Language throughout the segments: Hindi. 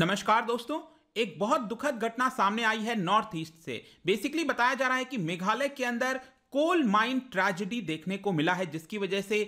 नमस्कार दोस्तों एक बहुत दुखद घटना सामने आई है नॉर्थ ईस्ट से बेसिकली बताया जा रहा है कि मेघालय के अंदर कोल माइन ट्रेजिडी देखने को मिला है जिसकी वजह से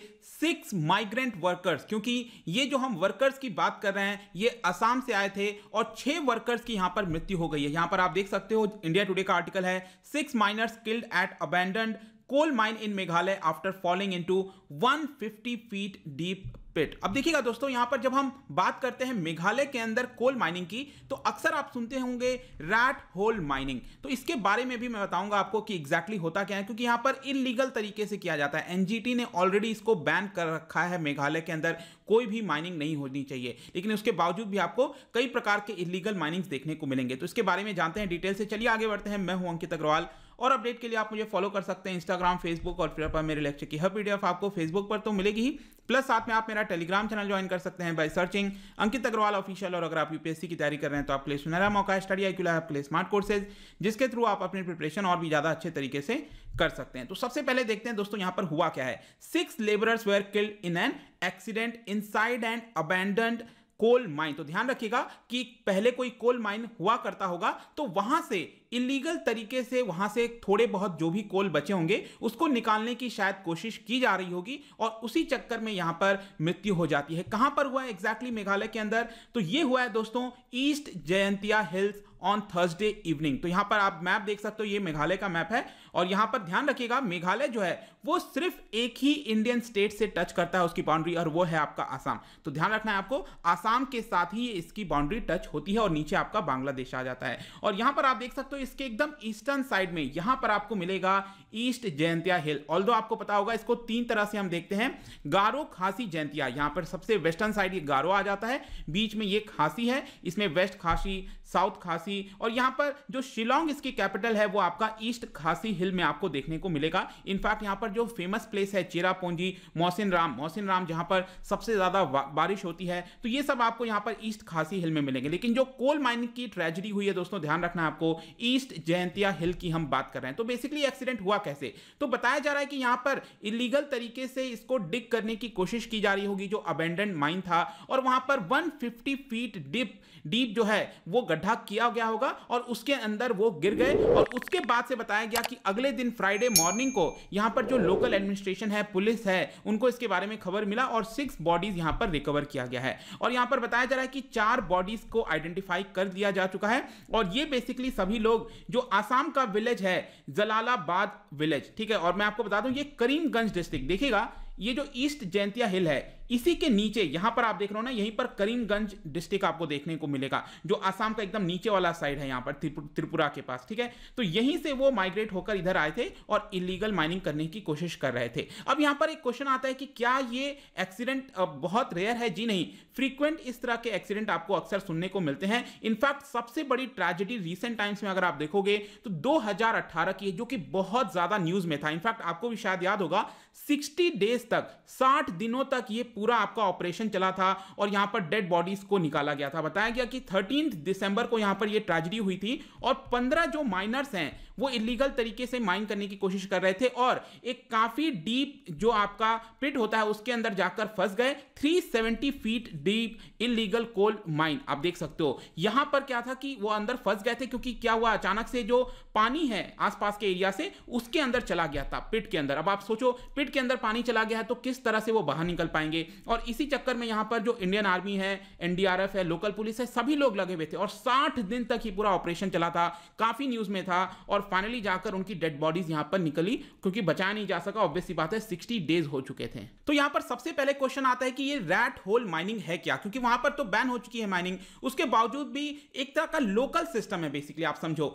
सिक्स माइग्रेंट वर्कर्स क्योंकि ये जो हम वर्कर्स की बात कर रहे हैं ये असम से आए थे और छह वर्कर्स की यहां पर मृत्यु हो गई है यहां पर आप देख सकते हो इंडिया टुडे का आर्टिकल है six miners killed at abandon coal mine in Meghalaya after falling into 150 feet deep pit अब देखिएगा दोस्तों यहां पर जब हम बात करते हैं मेघालय के अंदर कोल माइनिंग की तो अक्सर आप सुनते होंगे रैट होल माइनिंग तो इसके बारे में भी मैं बताऊंगा आपको कि एग्जैक्टली होता क्या है क्योंकि यहां पर इनलीगल तरीके से किया जाता है एनजीटी ने ऑलरेडी इसको बैन कर रखा है मेघालय के अंदर कोई भी माइनिंग नहीं होनी चाहिए लेकिन उसके बावजूद भी आपको कई प्रकार के इलीगल माइनिंग्स देखने को मिलेंगे तो इसके बारे में जानते हैं डिटेल से चलिए आगे बढ़ते हैं मैं हूं अंकित अग्रवाल और अपडेट के लिए आप मुझे फॉलो कर सकते हैं इंस्टाग्राम फेसबुक और ट्विटर पर मेरे लेक्चर की हर पीडीएफ आपको फेसबुक पर तो मिलेगी ही प्लस साथ में आप मेरा टेलीग्राम चैनल ज्वाइन कर सकते हैं by searching Ankit Agarwal official और अगर आप यूपीएससी की तैयारी कर रहे हैं तो आपके लिए सुनहरा मौका है स्टडी आई आपके लिए स्मार्ट कोर्सेज जिसके थ्रू आप अपनी प्रिपरेशन और भी ज़्यादा अच्छे तरीके से कर सकते हैं तो सबसे पहले देखते हैं दोस्तों यहां पर हुआ क्या है six labourers were killed in an accident inside and abandoned coal mine तो ध्यान रखिएगा कि पहले कोई कोल माइन हुआ करता होगा तो वहां से इलीगल तरीके से वहां से थोड़े बहुत जो भी कोल बचे होंगे उसको निकालने की शायद कोशिश की जा रही होगी और उसी चक्कर में यहां पर मृत्यु हो जाती है कहां पर हुआ है एग्जैक्टली मेघालय के अंदर तो ये हुआ है दोस्तों east Jaintia hills on Thursday evening तो यहां पर आप मैप देख सकते हो ये मेघालय का मैप है और यहां पर ध्यान रखिएगा मेघालय जो है वो सिर्फ एक ही इंडियन स्टेट से टच करता है उसकी बाउंड्री और वो है आपका आसाम तो ध्यान रखना है आपको आसाम के साथ ही इसकी बाउंड्री टच होती है और नीचे आपका बांग्लादेश आ जाता है और यहां पर आप देख सकते हो तो इसके एकदम ईस्टर्न साइड में यहां पर आपको मिलेगा ईस्ट जयंतिया हिल ऑल्दो आपको पता होगा इसको तीन तरह से हम देखते हैं गारो खासी जयंतिया यहां पर सबसे वेस्टर्न साइड ये गारो आ जाता है बीच में ये खासी है इसमें वेस्ट खासी साउथ खासी और यहां पर जो शिलोंग इसकी कैपिटल है वो आपका ईस्ट खासी हिल में आपको देखने को मिलेगा इनफैक्ट यहां पर जो फेमस प्लेस है चेरापूंजी मोहसिन राम मोहसिन राम जहां पर सबसे ज्यादा बारिश होती है तो ये सब आपको यहां पर ईस्ट खासी हिल में मिलेंगे लेकिन जो कोल माइनिंग की ट्रेजिडी हुई है दोस्तों ध्यान रखना आपको ईस्ट जयंतिया हिल की हम बात कर रहे हैं तो बेसिकली एक्सीडेंट हुआ कैसे तो बताया जा रहा है कि यहां पर इलीगल तरीके से इसको डिग करने की कोशिश की जा रही होगी जो अबेंडेंड माइन था और वहां पर 150 फीट डिप डीप जो है वो गड्ढा किया गया होगा और उसके अंदर वो गिर गए और उसके बाद से बताया गया कि अगले दिन फ्राइडे मॉर्निंग को यहां पर जो लोकल एडमिनिस्ट्रेशन है पुलिस है उनको इसके बारे में खबर मिला और सिक्स बॉडीज यहां पर रिकवर किया गया है और यहां पर बताया जा रहा है कि चार बॉडीज को आइडेंटिफाई कर दिया जा चुका है और ये बेसिकली सभी लोग लोग जो आसाम का विलेज है जलालाबाद विलेज ठीक है और मैं आपको बता दूं ये करीमगंज डिस्ट्रिक्ट देखिएगा ये जो ईस्ट जैंतिया हिल है इसी के नीचे यहां पर आप देख रहे हो ना यहीं पर करीमगंज डिस्ट्रिक्ट आपको देखने को मिलेगा जो आसाम का एकदम नीचे वाला साइड है यहां पर त्रिपुरा के पास ठीक है तो यहीं से वो माइग्रेट होकर इधर आए थे और इलीगल माइनिंग करने की कोशिश कर रहे थे अब यहां पर एक क्वेश्चन आता है कि क्या ये एक्सीडेंट बहुत रेयर है जी नहीं फ्रीक्वेंट इस तरह के एक्सीडेंट आपको अक्सर सुनने को मिलते हैं इनफैक्ट सबसे बड़ी ट्रेजिडी रिसेंट टाइम्स में अगर आप देखोगे तो दो की है जो कि बहुत ज्यादा न्यूज में था इनफैक्ट आपको भी शायद याद होगा सिक्सटी डेज डेज तक 60 दिनों तक ये पूरा आपका ऑपरेशन चला था और यहां पर डेड बॉडीज को निकाला गया था बताया गया कि थर्टीन दिसंबर को यहां पर ये ट्रेजिडी हुई थी और पंद्रह जो माइनर्स हैं वो इलीगल तरीके से माइन करने की कोशिश कर रहे थे और एक काफ़ी डीप जो आपका पिट होता है उसके अंदर जाकर फंस गए 370 feet deep illegal coal mine आप देख सकते हो यहां पर क्या था कि वो अंदर फंस गए थे क्योंकि क्या हुआ अचानक से जो पानी है आसपास के एरिया से उसके अंदर चला गया था पिट के अंदर अब आप सोचो पिट के अंदर पानी चला गया गया है तो किस तरह से वो बाहर निकल पाएंगे और इसी चक्कर में यहां पर जो इंडियन आर्मी है एनडीआरएफ है लोकल पुलिस है सभी लोग लगे हुए थे और साठ दिन तक ही पूरा ऑपरेशन चला था काफी न्यूज में था और फाइनली जाकर उनकी डेड बॉडीज यहां पर निकली क्योंकि बचाया नहीं जा सका ऑब्वियसली बात है सिक्सटी डेज हो चुके थे तो यहां पर सबसे पहले क्वेश्चन आता है कि ये रैट होल माइनिंग है क्या क्योंकि वहां पर तो बैन हो चुकी है माइनिंग उसके बावजूद भी एक तरह का लोकल सिस्टम है बेसिकली आप समझो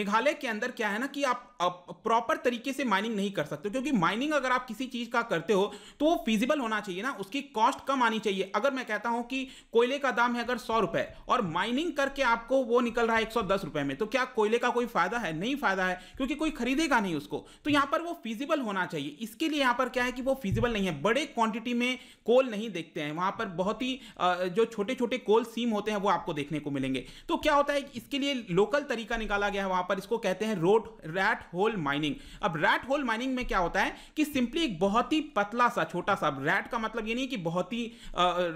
मेघालय के अंदर क्या है ना कि आप प्रॉपर तरीके से माइनिंग नहीं कर सकते क्योंकि माइनिंग अगर आप किसी चीज का करते करते हो तो वो फिजिबल होना चाहिए ना उसकी कॉस्ट कम आनी चाहिए अगर मैं कहता हूं कि कोयले का दाम है अगर सौ रुपए और माइनिंग करके आपको वो निकल रहा है एक सौ दस रुपए में तो क्या कोयले का कोई फायदा है नहीं फायदा है क्योंकि कोई खरीदेगा नहीं उसको तो यहां पर वो फिजिबल होना चाहिए इसके लिए यहां पर क्या है कि वो फिजिबल नहीं है बड़े क्वांटिटी में कोल नहीं देखते हैं वहां पर बहुत ही जो छोटे छोटे कोल सीम होते हैं वो आपको देखने को मिलेंगे तो क्या होता है इसके लिए लोकल तरीका निकाला गया है वहां पर इसको कहते हैं रोड रैट होल माइनिंग अब रैट होल माइनिंग में क्या होता है कि सिंपली एक बहुत ही पतला सा छोटा सा रैट का मतलब ये नहीं कि बहुत ही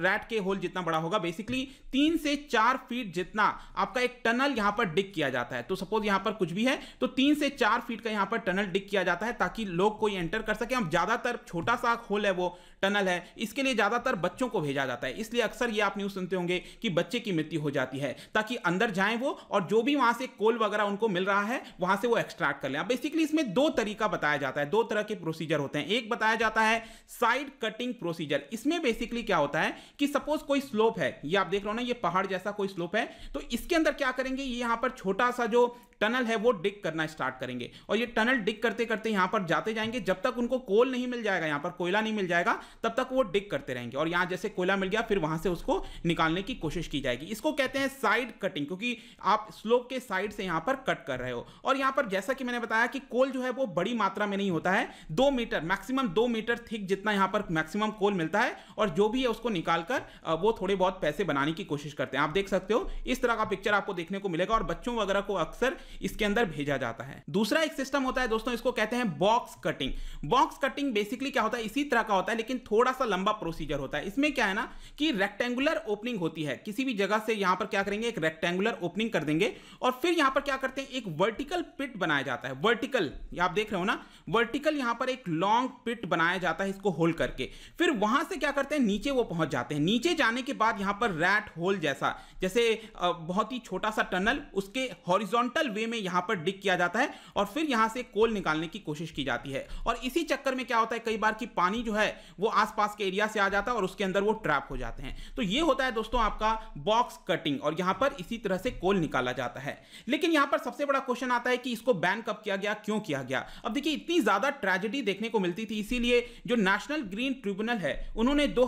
रैट के होल जितना बड़ा होगा बेसिकली तीन से चार फीट जितना आपका एक टनल यहां पर डिक किया जाता है तो सपोज यहां पर कुछ भी है तो तीन से चार फीट का यहां पर टनल डिक किया जाता है ताकि लोग कोई एंटर कर सके हम ज्यादातर छोटा सा होल है वो टनल है इसके लिए ज़्यादातर बच्चों को भेजा जाता है इसलिए अक्सर ये आप न्यूज़ सुनते होंगे कि बच्चे की मृत्यु हो जाती है ताकि अंदर जाए वो और जो भी वहां से कोल वगैरह उनको मिल रहा है वहां से वो एक्सट्रैक्ट कर लें बेसिकली इसमें दो तरीका बताया जाता है दो तरह के प्रोसीजर होते हैं एक बताया जाता है साइड कटिंग प्रोसीजर इसमें बेसिकली क्या होता है कि सपोज कोई स्लोप है ये आप देख रहे हो ना ये पहाड़ जैसा कोई स्लोप है तो इसके अंदर क्या करेंगे ये यहां पर छोटा सा जो टनल है वो डिग करना स्टार्ट करेंगे और ये टनल डिग करते करते यहाँ पर जाते जाएंगे जब तक उनको कोल नहीं मिल जाएगा यहाँ पर कोयला नहीं मिल जाएगा तब तक वो डिग करते रहेंगे और यहाँ जैसे कोयला मिल गया फिर वहां से उसको निकालने की कोशिश की जाएगी इसको कहते हैं साइड कटिंग क्योंकि आप स्लोप के साइड से यहाँ पर कट कर रहे हो और यहाँ पर जैसा कि मैंने बताया कि कोल जो है वो बड़ी मात्रा में नहीं होता है दो मीटर मैक्सिमम दो मीटर थिक जितना यहाँ पर मैक्सिमम कोल मिलता है और जो भी है उसको निकाल कर वो थोड़े बहुत पैसे बनाने की कोशिश करते हैं आप देख सकते हो इस तरह का पिक्चर आपको देखने को मिलेगा और बच्चों वगैरह को अक्सर इसके अंदर भेजा जाता है दूसरा एक सिस्टम होता है दोस्तों इसको कहते हैं box cutting box cutting basically क्या होता है इसी तरह का होता है लेकिन थोड़ा सा लंबा प्रोसीजर होता है इसमें क्या है ना कि रेक्टेंगुलर ओपनिंग होती है किसी भी जगह से यहां पर क्या करेंगे एक रेक्टेंगुलर ओपनिंग कर देंगे और फिर यहां पर क्या करते हैं एक वर्टिकल पिट बनाया जाता है वर्टिकल आप देख रहे हो ना वर्टिकल यहां पर एक लॉन्ग पिट बनाया जाता है इसको होल करके फिर वहां से क्या करते हैं नीचे वो पहुंच जाते हैं नीचे जाने के बाद यहां पर रैट होल जैसा जैसे बहुत ही छोटा सा टनल उसके हॉरिजॉन्टल वे में यहां पर डिक किया जाता है और फिर यहां से कोल निकालने की कोशिश की जाती है और इसी चक्कर में क्या होता है कई बार कि पानी जो है वो आसपास के एरिया से आ जाता है और उसके अंदर वो ट्रैप हो जाते हैं तो ये होता है दोस्तों आपका बॉक्स कटिंग और यहां पर इसी तरह से कोल निकाला जाता है लेकिन यहां पर सबसे बड़ा क्वेश्चन आता है कि इसको बैन कब किया गया क्यों किया गया अब देखिए इतनी ज़्यादा ट्रेजिडी देखने को मिलती थी इसीलिए जो नेशनल ग्रीन ट्रिब्यूनल है उन्होंने दो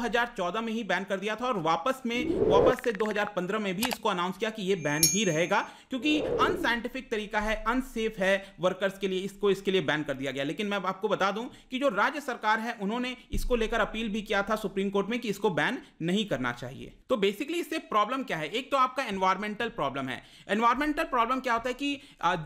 में ही बैन कर दिया था और वापस में वापस से दो में भी इसको अनाउंस किया कि यह बैन ही रहेगा क्योंकि अनसाइंटिफिक अनइथिक तरीका है अनसेफ है वर्कर्स के लिए इसको इसके लिए बैन कर दिया गया लेकिन मैं आपको बता दूं कि जो राज्य सरकार है उन्होंने इसको लेकर अपील भी किया था सुप्रीम कोर्ट में कि इसको बैन नहीं करना चाहिए तो बेसिकली इससे प्रॉब्लम क्या है एक तो आपका एनवायरमेंटल प्रॉब्लम है एनवायरमेंटल प्रॉब्लम क्या होता है कि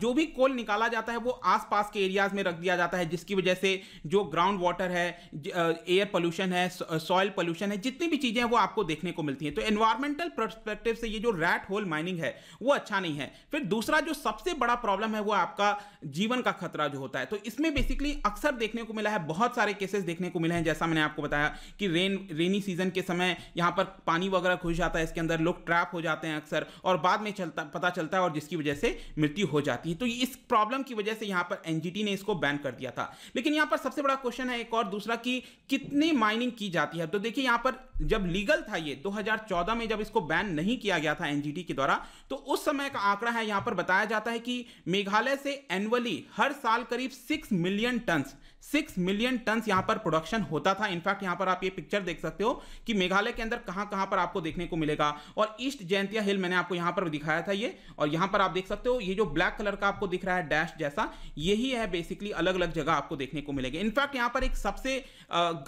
जो भी कोल निकाला जाता है वो आसपास के एरियाज में रख दिया जाता है जिसकी वजह से जो ग्राउंड वाटर है एयर पोल्यूशन है सॉयल पोल्यूशन है जितनी भी चीजें हैं वो आपको देखने को मिलती हैं तो एनवायरमेंटल परस्पेक्टिव से ये जो रैट होल माइनिंग है वो अच्छा नहीं है फिर दूसरा जो सबसे सबसे बड़ा प्रॉब्लम है वो आपका जीवन का खतरा जो होता है तो इसमें बेसिकली अक्सर देखने को मिला है बहुत सारे केसेस देखने को मिले हैं जैसा मैंने आपको बताया कि रेन रेनी सीजन के समय यहाँ पर पानी वगैरह घुस जाता है इसके अंदर लोग ट्रैप हो जाते हैं अक्सर और बाद में चलता पता चलता है और जिसकी वजह से मृत्यु हो जाती है तो इस प्रॉब्लम की वजह से यहाँ पर एन ने इसको बैन कर दिया था लेकिन यहाँ पर सबसे बड़ा क्वेश्चन है एक और दूसरा कि कितनी माइनिंग की जाती है तो देखिए यहाँ पर जब लीगल था ये 2014 में जब इसको बैन नहीं किया गया था एनजीटी के द्वारा तो उस समय का आंकड़ा है यहां पर बताया जाता है कि मेघालय से एनुअली हर साल करीब six million tons six million ton यहां पर प्रोडक्शन होता था इनफैक्ट यहां पर आप ये पिक्चर देख सकते हो कि मेघालय के अंदर कहां कहां पर आपको देखने को मिलेगा और ईस्ट जयंतिया हिल मैंने आपको यहां पर दिखाया था ये और यहां पर आप देख सकते हो ये जो ब्लैक कलर का आपको दिख रहा है डैश जैसा यही है बेसिकली अलग अलग जगह आपको देखने को मिलेगी इनफैक्ट यहां पर एक सबसे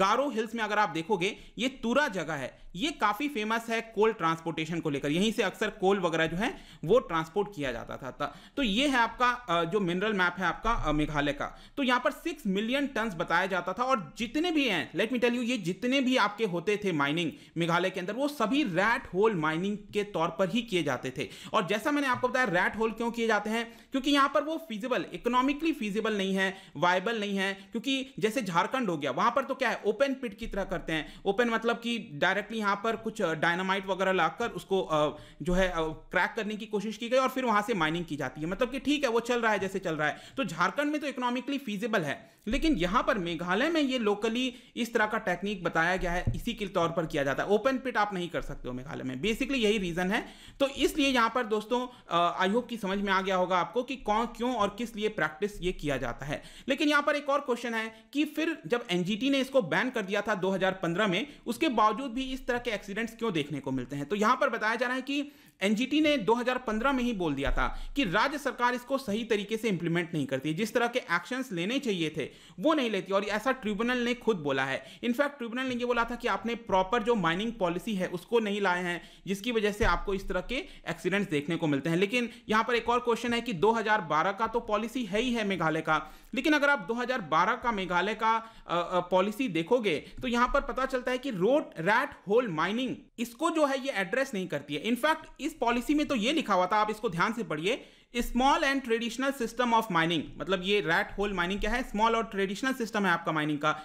गारो हिल्स में अगर आप देखोगे ये तुरा जगह है ये काफ़ी फेमस है कोल ट्रांसपोर्टेशन को लेकर यहीं से अक्सर कोल वगैरह जो है वो ट्रांसपोर्ट किया जाता था तो ये है आपका जो मिनरल मैप है आपका मेघालय का तो यहाँ पर सिक्स मिलियन टन बताया जाता था और जितने भी हैं लेट मी टेल यू ये जितने भी आपके होते थे माइनिंग मेघालय के अंदर वो सभी रैट होल माइनिंग के तौर पर ही किए जाते थे और जैसा मैंने आपको बताया रैट होल क्यों किए जाते हैं क्योंकि यहाँ पर वो फिजिबल इकोनॉमिकली फिजिबल नहीं है वायबल नहीं है क्योंकि जैसे झारखंड हो गया वहां पर तो क्या है ओपन पिट की तरह करते हैं ओपन मतलब कि डायरेक्टली यहाँ पर कुछ डायनामाइट वगैरह लाकर उसको जो है क्रैक करने की कोशिश की गई और फिर वहाँ से माइनिंग की जाती है मतलब कि ठीक है वो चल रहा है जैसे चल रहा है तो झारखंड में तो इकोनॉमिकली फीजिबल है लेकिन यहां पर मेघालय में ये लोकली इस तरह का टेक्निक बताया गया है इसी के तौर पर किया जाता है ओपन पिट आप नहीं कर सकते हो मेघालय में बेसिकली यही रीज़न है तो इसलिए यहां पर दोस्तों आई होप कि समझ में आ गया होगा आपको कि कौन क्यों और किस लिए प्रैक्टिस ये किया जाता है लेकिन यहां पर एक और क्वेश्चन है कि फिर जब एन ने इसको बैन कर दिया था दो में उसके बावजूद भी इस तरह के एक्सीडेंट्स क्यों देखने को मिलते हैं तो यहां पर बताया जा रहा है कि एनजीटी ने 2015 में ही बोल दिया था कि राज्य सरकार इसको सही तरीके से इंप्लीमेंट नहीं करती जिस तरह के एक्शंस लेने चाहिए थे वो नहीं लेती और ऐसा ट्रिब्यूनल ने खुद बोला है इनफैक्ट ट्रिब्यूनल ने ये बोला था कि आपने प्रॉपर जो माइनिंग पॉलिसी है उसको नहीं लाए हैं जिसकी वजह से आपको इस तरह के एक्सीडेंट्स देखने को मिलते हैं लेकिन यहां पर एक और क्वेश्चन है कि दो का तो पॉलिसी है ही है मेघालय का लेकिन अगर आप 2012 का मेघालय का पॉलिसी देखोगे तो यहां पर पता चलता है कि रोड रैट होल माइनिंग इसको जो है ये एड्रेस नहीं करती है इनफैक्ट इस पॉलिसी में तो ये लिखा हुआ था आप इसको ध्यान से पढ़िए small and traditional system of mining मतलब ये रैट होल माइनिंग क्या है स्मॉल और ट्रेडिशनल सिस्टम है आपका माइनिंग का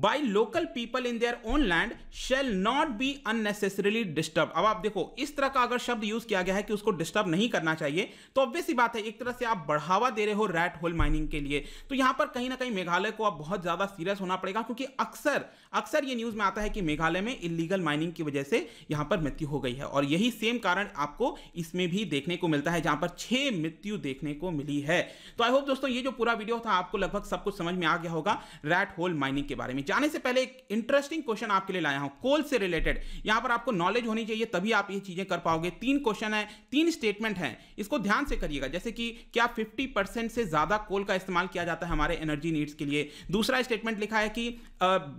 by local people in their own land shall not be unnecessarily disturbed अब आप देखो इस तरह का अगर शब्द यूज किया गया है कि उसको डिस्टर्ब नहीं करना चाहिए तो ऑब्वियस ही बात है एक तरह से आप बढ़ावा दे रहे हो रैट होल माइनिंग के लिए तो यहां पर कहीं ना कहीं मेघालय को अब बहुत ज्यादा सीरियस होना पड़ेगा क्योंकि अक्सर अक्सर ये न्यूज में आता है कि मेघालय में इलीगल माइनिंग की वजह से यहां पर मृत्यु हो गई है और यही सेम कारण आपको इसमें भी देखने को मिलता है जहां पर छह मृत्यु देखने को मिली है तो आई होप दोस्तों ये जो पूरा वीडियो था आपको लगभग सब कुछ समझ में आ गया होगा रैट होल माइनिंग के बारे में करनी जाने से पहले एक इंटरेस्टिंग क्वेश्चन आपके लिए लाया हूं कोल से रिलेटेड यहां पर आपको नॉलेज होनी चाहिए तभी आप ये चीजें कर पाओगे तीन क्वेश्चन है तीन स्टेटमेंट है इसको ध्यान से करिएगा जैसे कि क्या फिफ्टी से ज्यादा कोल का इस्तेमाल किया जाता है हमारे एनर्जी नीड्स के लिए दूसरा स्टेटमेंट लिखा है कि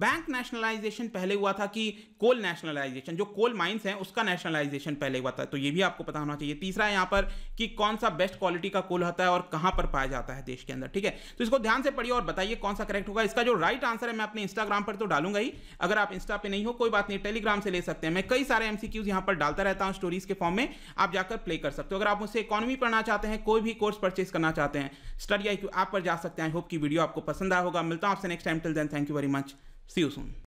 बैंक नेशनलाइजेशन पहले हुआ था कि कोल नेशनलाइजेशन जो कोल माइंस है उसका नेशनलाइजेशन पहले हुआ था तो ये भी आपको पता होना चाहिए तीसरा यहां पर कि कौन सा बेस्ट क्वालिटी का कोल होता है और कहां पर पाया जाता है देश के अंदर ठीक है तो इसको ध्यान से पढ़िए और बताइए कौन सा करेक्ट होगा इसका जो राइट आंसर है मैं अपने इंस्टाग्राम पर तो डालूंगा ही अगर आप इंस्टा पे नहीं हो कोई बात नहीं टेलीग्राम से ले सकते हैं मैं कई सारे एमसीक्यूज यहां पर डालता रहता हूं स्टोरीज के फॉर्म में आप जाकर प्ले कर सकते हो अगर आप मुझसे इकोनॉमी पढ़ना चाहते हैं कोई भी कोर्स परचेस करना चाहते हैं स्टडी आई आप पर जा सकते हैं आई होप की वीडियो आपको पसंद आया होगा मिलता हूं आपसे next time till then thank you very much see you soon